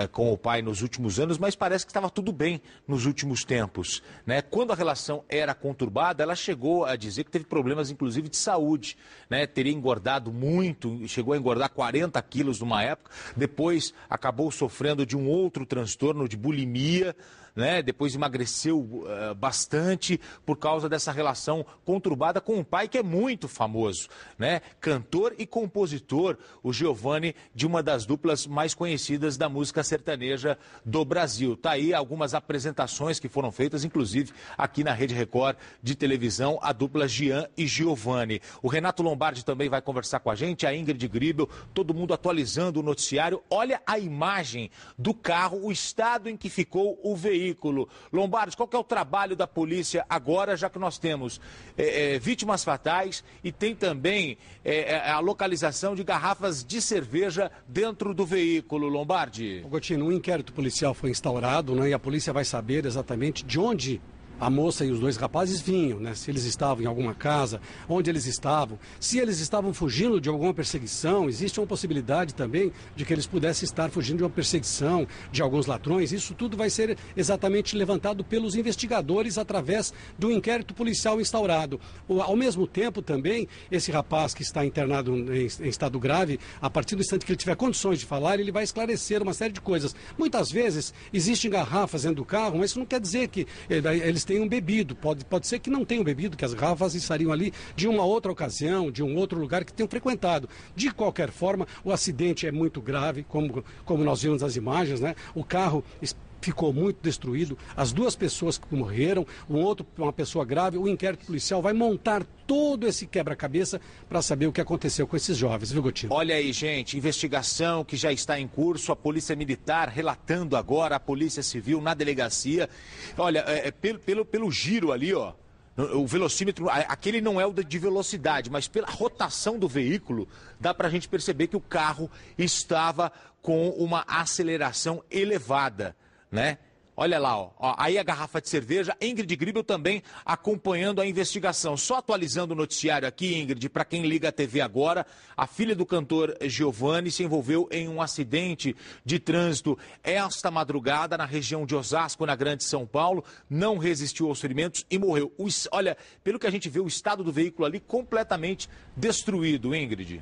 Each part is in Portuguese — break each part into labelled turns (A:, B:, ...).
A: Eh, com o pai nos últimos anos, mas parece que estava tudo bem nos últimos tempos. Né? Quando a relação era conturbada, ela chegou a dizer que teve problemas, inclusive, de saúde. Né? Teria engordado muito, chegou a engordar 40 quilos numa época, depois acabou sofrendo de um outro transtorno de bulimia né? Depois emagreceu uh, bastante por causa dessa relação conturbada com um pai que é muito famoso, né? Cantor e compositor, o Giovanni, de uma das duplas mais conhecidas da música sertaneja do Brasil. Tá aí algumas apresentações que foram feitas, inclusive aqui na Rede Record de televisão, a dupla Gian e Giovanni. O Renato Lombardi também vai conversar com a gente, a Ingrid Gribel, todo mundo atualizando o noticiário. Olha a imagem do carro, o estado em que ficou o veículo veículo. Lombardi, qual que é o trabalho da polícia agora, já que nós temos é, é, vítimas fatais e tem também é, é a localização de garrafas de cerveja dentro do veículo, Lombardi?
B: Gotino, um inquérito policial foi instaurado né, e a polícia vai saber exatamente de onde a moça e os dois rapazes vinham, né? Se eles estavam em alguma casa, onde eles estavam, se eles estavam fugindo de alguma perseguição, existe uma possibilidade também de que eles pudessem estar fugindo de uma perseguição de alguns ladrões. Isso tudo vai ser exatamente levantado pelos investigadores através do inquérito policial instaurado. Ao mesmo tempo também, esse rapaz que está internado em, em estado grave, a partir do instante que ele tiver condições de falar, ele vai esclarecer uma série de coisas. Muitas vezes existem garrafas dentro do carro, mas isso não quer dizer que eh, eles tenham bebido. Pode, pode ser que não tenham bebido, que as garrafas estariam ali de uma outra ocasião, de um outro lugar que tenham frequentado. De qualquer forma, o acidente é muito grave, como, como nós vimos nas imagens, né? O carro ficou muito destruído. As duas pessoas que morreram, um outro, uma pessoa grave, o inquérito policial vai montar todo esse quebra-cabeça para saber o que aconteceu com esses jovens, viu, Gotinho?
A: Olha aí, gente, investigação que já está em curso, a Polícia Militar relatando agora, a Polícia Civil na delegacia. Olha, é, é, pelo, pelo, pelo giro ali, ó. O velocímetro, aquele não é o de velocidade, mas pela rotação do veículo, dá para a gente perceber que o carro estava com uma aceleração elevada né? Olha lá, ó. aí a garrafa de cerveja, Ingrid Gribel também acompanhando a investigação. Só atualizando o noticiário aqui, Ingrid, para quem liga a TV agora, a filha do cantor Giovanni se envolveu em um acidente de trânsito esta madrugada na região de Osasco, na Grande São Paulo. Não resistiu aos ferimentos e morreu. olha, pelo que a gente vê, o estado do veículo ali completamente destruído, Ingrid.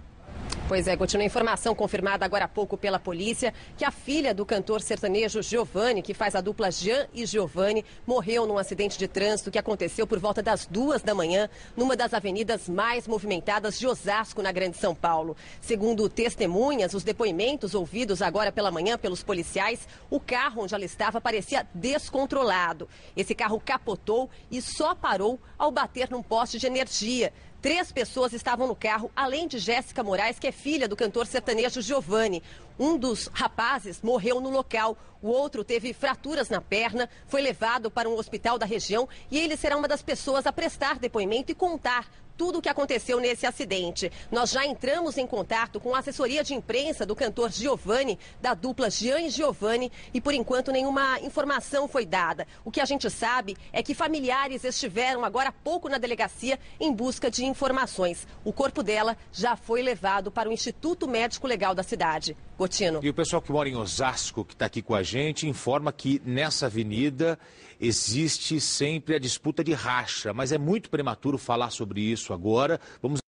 C: Pois é, continua a informação confirmada agora há pouco pela polícia que a filha do cantor sertanejo Giovanni, que faz a dupla Jean e Giovanni, morreu num acidente de trânsito que aconteceu por volta das duas da manhã numa das avenidas mais movimentadas de Osasco, na Grande São Paulo. Segundo testemunhas, os depoimentos ouvidos agora pela manhã pelos policiais, o carro onde ela estava parecia descontrolado. Esse carro capotou e só parou ao bater num poste de energia. Três pessoas estavam no carro, além de Jéssica Moraes, que é filha do cantor sertanejo Giovanni. Um dos rapazes morreu no local, o outro teve fraturas na perna, foi levado para um hospital da região e ele será uma das pessoas a prestar depoimento e contar tudo o que aconteceu nesse acidente. Nós já entramos em contato com a assessoria de imprensa do cantor Giovanni, da dupla Gian e Giovanni, e por enquanto nenhuma informação foi dada. O que a gente sabe é que familiares estiveram agora há pouco na delegacia em busca de informações. O corpo dela já foi levado para o Instituto Médico Legal da cidade. Gotino.
A: E o pessoal que mora em Osasco, que está aqui com a gente, informa que nessa avenida existe sempre a disputa de racha, mas é muito prematuro falar sobre isso agora. Vamos